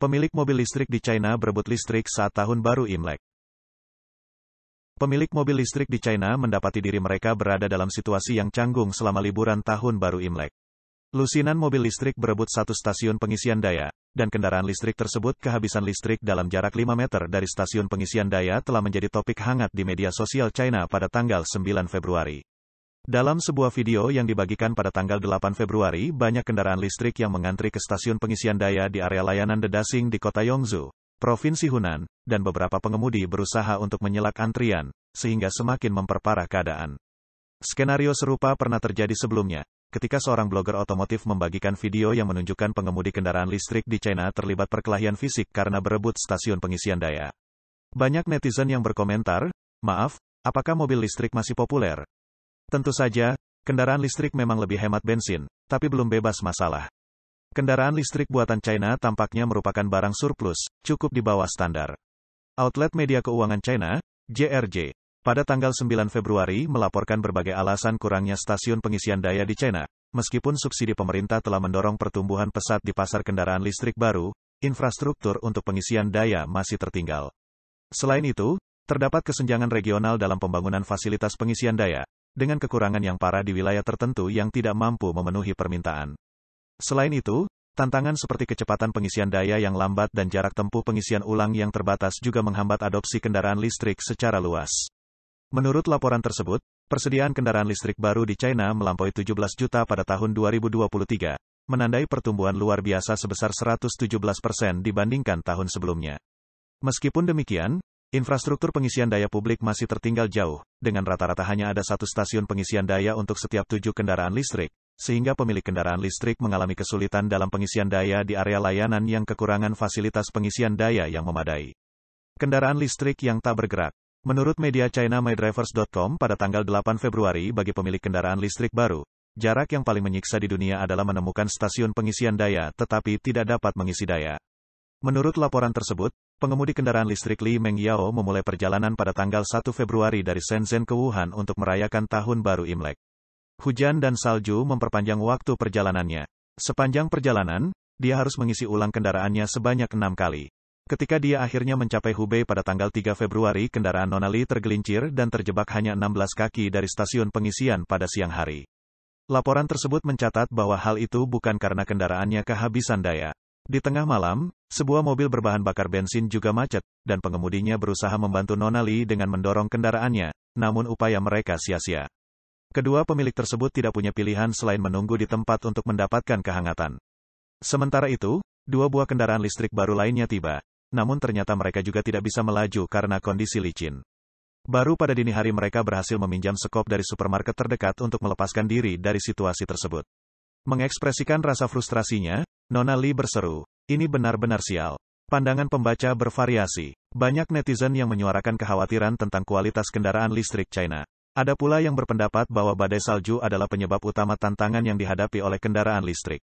Pemilik mobil listrik di China berebut listrik saat tahun baru Imlek. Pemilik mobil listrik di China mendapati diri mereka berada dalam situasi yang canggung selama liburan tahun baru Imlek. Lusinan mobil listrik berebut satu stasiun pengisian daya, dan kendaraan listrik tersebut kehabisan listrik dalam jarak 5 meter dari stasiun pengisian daya telah menjadi topik hangat di media sosial China pada tanggal 9 Februari. Dalam sebuah video yang dibagikan pada tanggal 8 Februari, banyak kendaraan listrik yang mengantri ke stasiun pengisian daya di area layanan Dedasing di kota Yongzhou, Provinsi Hunan, dan beberapa pengemudi berusaha untuk menyelak antrian, sehingga semakin memperparah keadaan. Skenario serupa pernah terjadi sebelumnya, ketika seorang blogger otomotif membagikan video yang menunjukkan pengemudi kendaraan listrik di China terlibat perkelahian fisik karena berebut stasiun pengisian daya. Banyak netizen yang berkomentar, maaf, apakah mobil listrik masih populer? Tentu saja, kendaraan listrik memang lebih hemat bensin, tapi belum bebas masalah. Kendaraan listrik buatan China tampaknya merupakan barang surplus, cukup di bawah standar. Outlet media keuangan China, JRJ, pada tanggal 9 Februari melaporkan berbagai alasan kurangnya stasiun pengisian daya di China. Meskipun subsidi pemerintah telah mendorong pertumbuhan pesat di pasar kendaraan listrik baru, infrastruktur untuk pengisian daya masih tertinggal. Selain itu, terdapat kesenjangan regional dalam pembangunan fasilitas pengisian daya, dengan kekurangan yang parah di wilayah tertentu yang tidak mampu memenuhi permintaan. Selain itu, tantangan seperti kecepatan pengisian daya yang lambat dan jarak tempuh pengisian ulang yang terbatas juga menghambat adopsi kendaraan listrik secara luas. Menurut laporan tersebut, persediaan kendaraan listrik baru di China melampaui 17 juta pada tahun 2023, menandai pertumbuhan luar biasa sebesar 117 persen dibandingkan tahun sebelumnya. Meskipun demikian, Infrastruktur pengisian daya publik masih tertinggal jauh, dengan rata-rata hanya ada satu stasiun pengisian daya untuk setiap tujuh kendaraan listrik, sehingga pemilik kendaraan listrik mengalami kesulitan dalam pengisian daya di area layanan yang kekurangan fasilitas pengisian daya yang memadai. Kendaraan listrik yang tak bergerak. Menurut media China MyDrivers.com pada tanggal 8 Februari bagi pemilik kendaraan listrik baru, jarak yang paling menyiksa di dunia adalah menemukan stasiun pengisian daya tetapi tidak dapat mengisi daya. Menurut laporan tersebut, pengemudi kendaraan listrik Li Yao memulai perjalanan pada tanggal 1 Februari dari Shenzhen ke Wuhan untuk merayakan Tahun Baru Imlek. Hujan dan salju memperpanjang waktu perjalanannya. Sepanjang perjalanan, dia harus mengisi ulang kendaraannya sebanyak enam kali. Ketika dia akhirnya mencapai Hubei pada tanggal 3 Februari, kendaraan Nonali tergelincir dan terjebak hanya 16 kaki dari stasiun pengisian pada siang hari. Laporan tersebut mencatat bahwa hal itu bukan karena kendaraannya kehabisan daya. Di tengah malam, sebuah mobil berbahan bakar bensin juga macet, dan pengemudinya berusaha membantu Nona Lee dengan mendorong kendaraannya, namun upaya mereka sia-sia. Kedua pemilik tersebut tidak punya pilihan selain menunggu di tempat untuk mendapatkan kehangatan. Sementara itu, dua buah kendaraan listrik baru lainnya tiba, namun ternyata mereka juga tidak bisa melaju karena kondisi licin. Baru pada dini hari mereka berhasil meminjam sekop dari supermarket terdekat untuk melepaskan diri dari situasi tersebut. Mengekspresikan rasa frustrasinya, Nona Lee berseru, ini benar-benar sial. Pandangan pembaca bervariasi. Banyak netizen yang menyuarakan kekhawatiran tentang kualitas kendaraan listrik China. Ada pula yang berpendapat bahwa badai salju adalah penyebab utama tantangan yang dihadapi oleh kendaraan listrik.